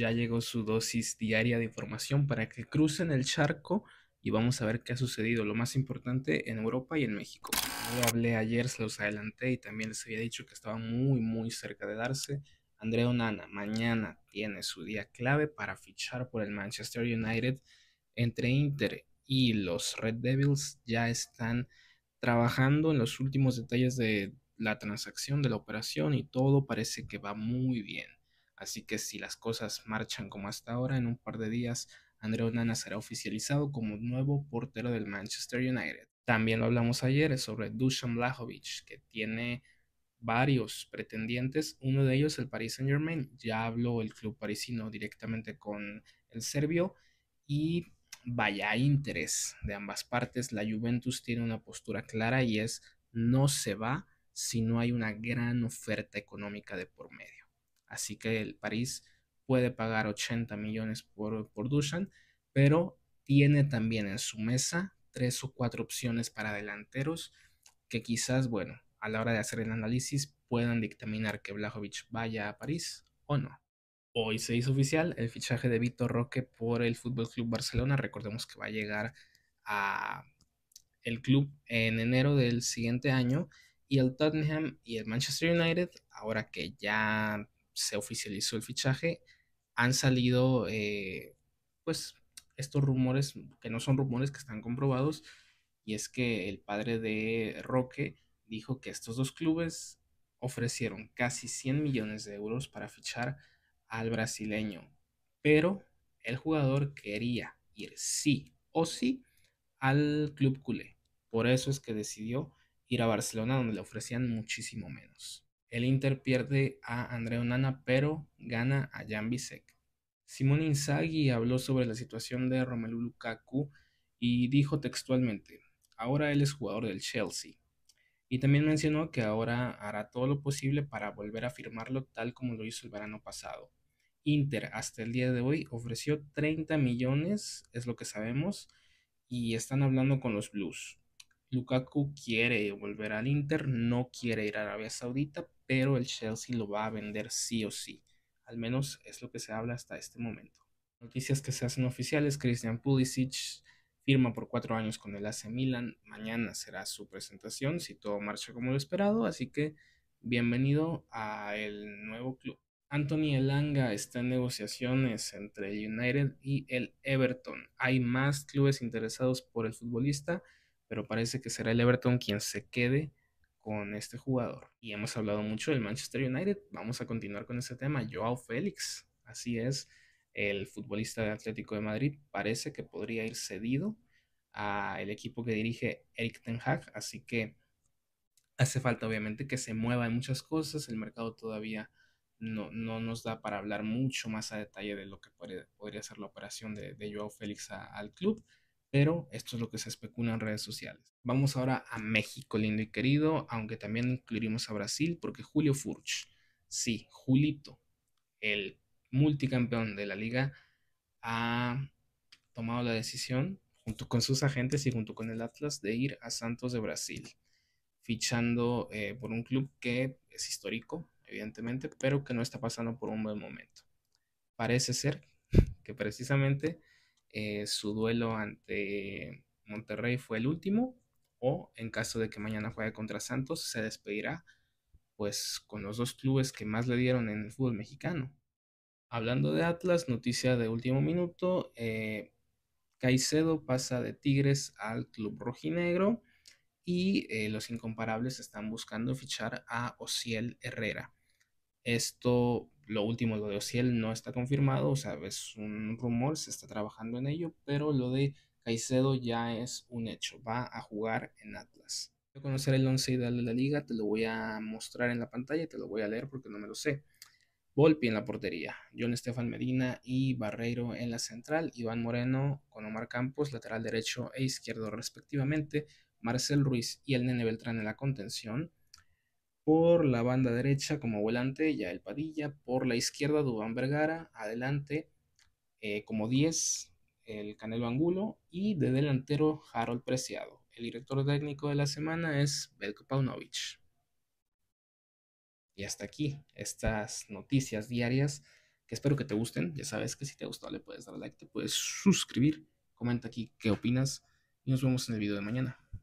ya llegó su dosis diaria de información para que crucen el charco y vamos a ver qué ha sucedido, lo más importante en Europa y en México. Yo hablé ayer, se los adelanté y también les había dicho que estaba muy, muy cerca de darse. Andrea Onana mañana tiene su día clave para fichar por el Manchester United entre Inter y los Red Devils ya están trabajando en los últimos detalles de la transacción, de la operación y todo parece que va muy bien. Así que si las cosas marchan como hasta ahora, en un par de días Andreu Nana será oficializado como nuevo portero del Manchester United. También lo hablamos ayer sobre Dusan Blajovic, que tiene varios pretendientes, uno de ellos el Paris Saint Germain, ya habló el club parisino directamente con el serbio y vaya interés de ambas partes, la Juventus tiene una postura clara y es no se va si no hay una gran oferta económica de por medio. Así que el París puede pagar 80 millones por, por Dushan, pero tiene también en su mesa tres o cuatro opciones para delanteros que quizás, bueno, a la hora de hacer el análisis puedan dictaminar que Blajovic vaya a París o no. Hoy se hizo oficial el fichaje de Vitor Roque por el Fútbol Club Barcelona. Recordemos que va a llegar a el club en enero del siguiente año y el Tottenham y el Manchester United, ahora que ya se oficializó el fichaje, han salido eh, pues estos rumores, que no son rumores que están comprobados, y es que el padre de Roque dijo que estos dos clubes ofrecieron casi 100 millones de euros para fichar al brasileño, pero el jugador quería ir sí o sí al club culé. Por eso es que decidió ir a Barcelona donde le ofrecían muchísimo menos. El Inter pierde a Andreu Nana, pero gana a Jan Bisek. Simone Inzaghi habló sobre la situación de Romelu Lukaku y dijo textualmente: Ahora él es jugador del Chelsea. Y también mencionó que ahora hará todo lo posible para volver a firmarlo tal como lo hizo el verano pasado. Inter hasta el día de hoy ofreció 30 millones, es lo que sabemos, y están hablando con los Blues. Lukaku quiere volver al Inter, no quiere ir a Arabia Saudita, pero el Chelsea lo va a vender sí o sí. Al menos es lo que se habla hasta este momento. Noticias que se hacen oficiales, Christian Pulisic firma por cuatro años con el AC Milan, mañana será su presentación si todo marcha como lo esperado, así que bienvenido a el nuevo club. Anthony Elanga está en negociaciones entre el United y el Everton. Hay más clubes interesados por el futbolista pero parece que será el Everton quien se quede con este jugador. Y hemos hablado mucho del Manchester United, vamos a continuar con ese tema. Joao Félix, así es, el futbolista de Atlético de Madrid parece que podría ir cedido al equipo que dirige Erik Ten Hag, así que hace falta obviamente que se mueva en muchas cosas, el mercado todavía no, nos da para hablar mucho más a detalle de lo que podría ser la operación de, Joao Félix al club, pero esto es lo que se especula en redes sociales. Vamos ahora a México, lindo y querido, aunque también incluimos a Brasil, porque Julio Furch, sí, Julito, el multicampeón de la liga, ha tomado la decisión, junto con sus agentes y junto con el Atlas, de ir a Santos de Brasil, fichando eh, por un club que es histórico, evidentemente, pero que no está pasando por un buen momento. Parece ser que precisamente eh, su duelo ante Monterrey fue el último o en caso de que mañana juegue contra Santos se despedirá pues con los dos clubes que más le dieron en el fútbol mexicano. Hablando de Atlas, noticia de último minuto, eh, Caicedo pasa de Tigres al club rojinegro y eh, los incomparables están buscando fichar a Ociel Herrera. Esto, lo último, lo de Ociel no está confirmado, o sea, es un rumor, se está trabajando en ello, pero lo de Caicedo ya es un hecho, va a jugar en Atlas. Quiero conocer el 11 ideal de la liga, te lo voy a mostrar en la pantalla, te lo voy a leer porque no me lo sé. Volpi en la portería, John Estefan Medina y Barreiro en la central, Iván Moreno con Omar Campos, lateral derecho e izquierdo respectivamente, Marcel Ruiz y el Nene Beltrán en la contención, por la banda derecha como volante, ya el Padilla, por la izquierda Dubán Vergara, adelante eh, como 10 el Canelo Angulo y de delantero Harold Preciado. El director técnico de la semana es Belko Paunovic. Y hasta aquí estas noticias diarias que espero que te gusten. Ya sabes que si te ha le puedes dar like, te puedes suscribir, comenta aquí qué opinas y nos vemos en el video de mañana.